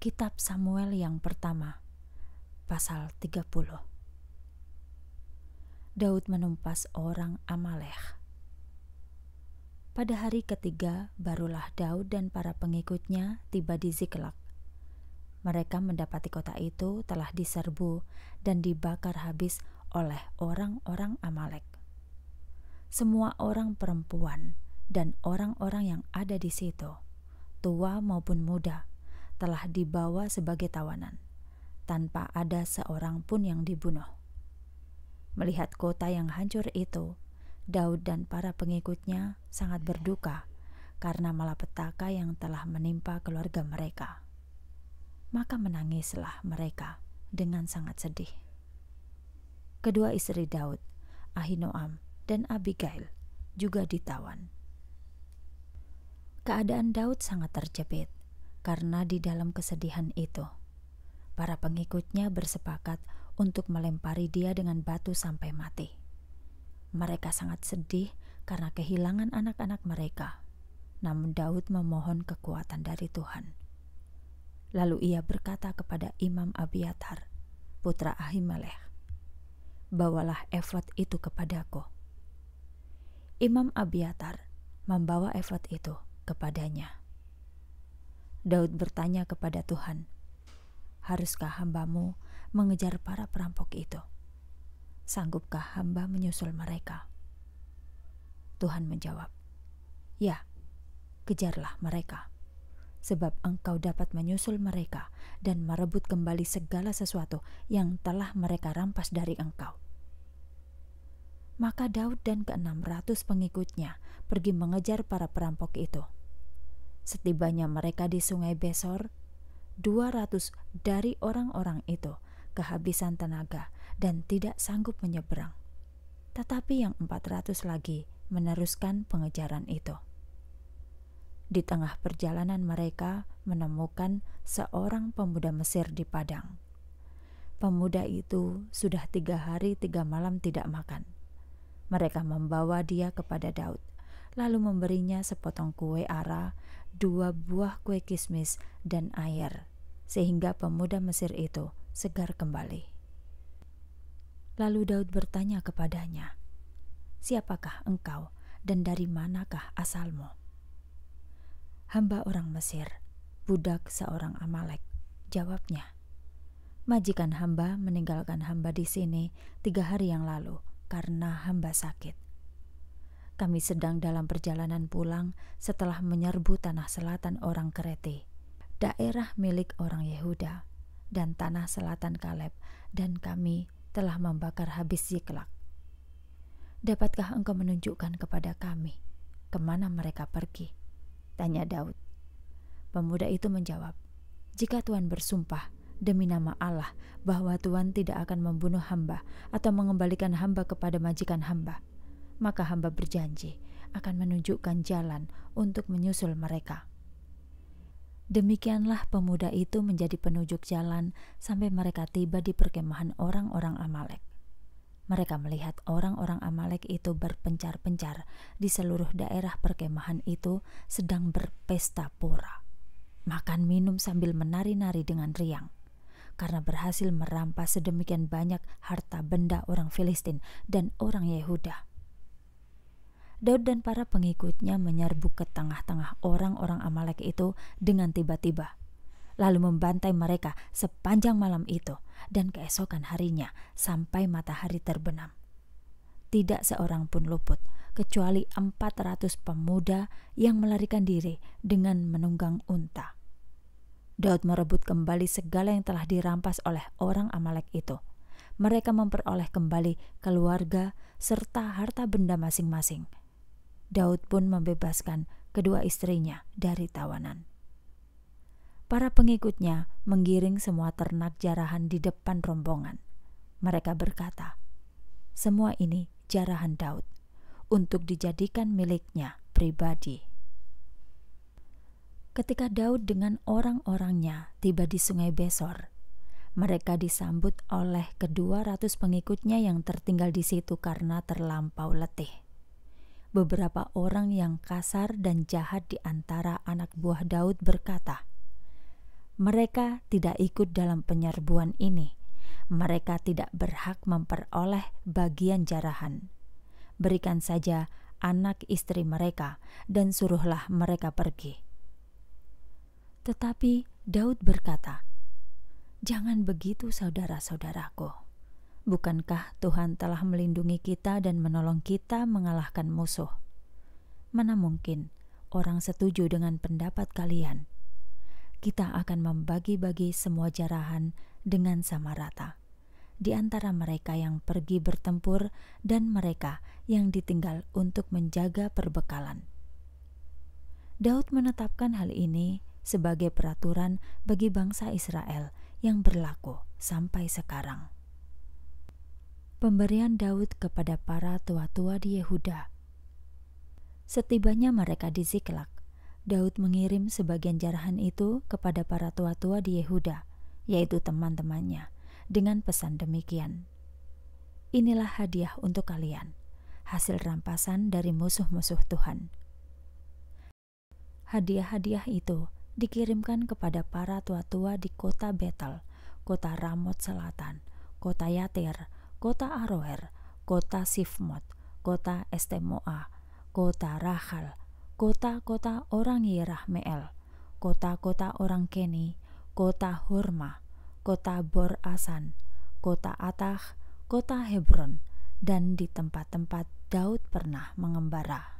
Kitab Samuel yang pertama, pasal 30. Daud menumpas orang Amalek. Pada hari ketiga, barulah Daud dan para pengikutnya tiba di Ziklag. Mereka mendapati kota itu telah diserbu dan dibakar habis oleh orang-orang Amalek. Semua orang perempuan dan orang-orang yang ada di situ, tua maupun muda, telah dibawa sebagai tawanan, tanpa ada seorang pun yang dibunuh. Melihat kota yang hancur itu, Daud dan para pengikutnya sangat berduka karena malapetaka yang telah menimpa keluarga mereka. Maka menangislah mereka dengan sangat sedih. Kedua istri Daud, Ahinoam dan Abigail, juga ditawan. Keadaan Daud sangat terjepit karena di dalam kesedihan itu, para pengikutnya bersepakat untuk melempari dia dengan batu sampai mati. Mereka sangat sedih karena kehilangan anak-anak mereka, namun Daud memohon kekuatan dari Tuhan. Lalu ia berkata kepada Imam Abiatar, putra Ahimelech, "Bawalah efod itu kepadaku." Imam Abiatar membawa efod itu kepadanya. Daud bertanya kepada Tuhan, "Haruskah hambamu mengejar para perampok itu? Sanggupkah hamba menyusul mereka?" Tuhan menjawab, "Ya, kejarlah mereka, sebab engkau dapat menyusul mereka dan merebut kembali segala sesuatu yang telah mereka rampas dari engkau." Maka Daud dan keenam ratus pengikutnya pergi mengejar para perampok itu Setibanya mereka di sungai Besor, 200 dari orang-orang itu kehabisan tenaga dan tidak sanggup menyeberang. Tetapi yang 400 lagi meneruskan pengejaran itu. Di tengah perjalanan mereka menemukan seorang pemuda Mesir di Padang. Pemuda itu sudah tiga hari tiga malam tidak makan. Mereka membawa dia kepada Daud, lalu memberinya sepotong kue arah dua buah kue kismis dan air, sehingga pemuda Mesir itu segar kembali. Lalu Daud bertanya kepadanya, "Siapakah engkau dan dari manakah asalmu?" "Hamba orang Mesir, budak seorang Amalek," jawabnya. "Majikan hamba meninggalkan hamba di sini tiga hari yang lalu karena hamba sakit." kami sedang dalam perjalanan pulang setelah menyerbu tanah selatan orang Kerete, daerah milik orang Yehuda, dan tanah selatan Kaleb, dan kami telah membakar habis ziklag. Dapatkah engkau menunjukkan kepada kami kemana mereka pergi? Tanya Daud. Pemuda itu menjawab, Jika Tuhan bersumpah demi nama Allah bahwa Tuhan tidak akan membunuh hamba atau mengembalikan hamba kepada majikan hamba, maka hamba berjanji akan menunjukkan jalan untuk menyusul mereka. Demikianlah pemuda itu menjadi penunjuk jalan sampai mereka tiba di perkemahan orang-orang Amalek. Mereka melihat orang-orang Amalek itu berpencar-pencar di seluruh daerah perkemahan itu sedang berpesta pora. Makan minum sambil menari-nari dengan riang. Karena berhasil merampas sedemikian banyak harta benda orang Filistin dan orang Yehuda Daud dan para pengikutnya menyerbu ke tengah-tengah orang-orang Amalek itu dengan tiba-tiba, lalu membantai mereka sepanjang malam itu dan keesokan harinya sampai matahari terbenam. Tidak seorang pun luput, kecuali 400 pemuda yang melarikan diri dengan menunggang unta. Daud merebut kembali segala yang telah dirampas oleh orang Amalek itu. Mereka memperoleh kembali keluarga serta harta benda masing-masing Daud pun membebaskan kedua istrinya dari tawanan. Para pengikutnya menggiring semua ternak jarahan di depan rombongan. Mereka berkata, "Semua ini jarahan Daud untuk dijadikan miliknya pribadi." Ketika Daud dengan orang-orangnya tiba di Sungai Besor, mereka disambut oleh kedua ratus pengikutnya yang tertinggal di situ karena terlampau letih beberapa orang yang kasar dan jahat di antara anak buah Daud berkata, "Mereka tidak ikut dalam penyerbuan ini. Mereka tidak berhak memperoleh bagian jarahan. Berikan saja anak istri mereka dan suruhlah mereka pergi." Tetapi Daud berkata, "Jangan begitu, saudara-saudaraku." Bukankah Tuhan telah melindungi kita dan menolong kita mengalahkan musuh? Mana mungkin orang setuju dengan pendapat kalian? Kita akan membagi-bagi semua jarahan dengan sama rata di antara mereka yang pergi bertempur dan mereka yang ditinggal untuk menjaga perbekalan. Daud menetapkan hal ini sebagai peraturan bagi bangsa Israel yang berlaku sampai sekarang. Pemberian Daud kepada para tua-tua di Yehuda. Setibanya mereka di Ziklak, Daud mengirim sebagian jarahan itu kepada para tua-tua di Yehuda, yaitu teman-temannya, dengan pesan demikian. Inilah hadiah untuk kalian, hasil rampasan dari musuh-musuh Tuhan. Hadiah-hadiah itu dikirimkan kepada para tua-tua di kota Betel, kota Ramot Selatan, kota Yatir, kota Aroer, kota Sifmot, kota Estemoa, kota Rahal, kota-kota orang Yerahmeel, kota-kota orang Keni, kota Hurma, kota Bor Asan, kota Atah, kota Hebron, dan di tempat-tempat Daud pernah mengembara.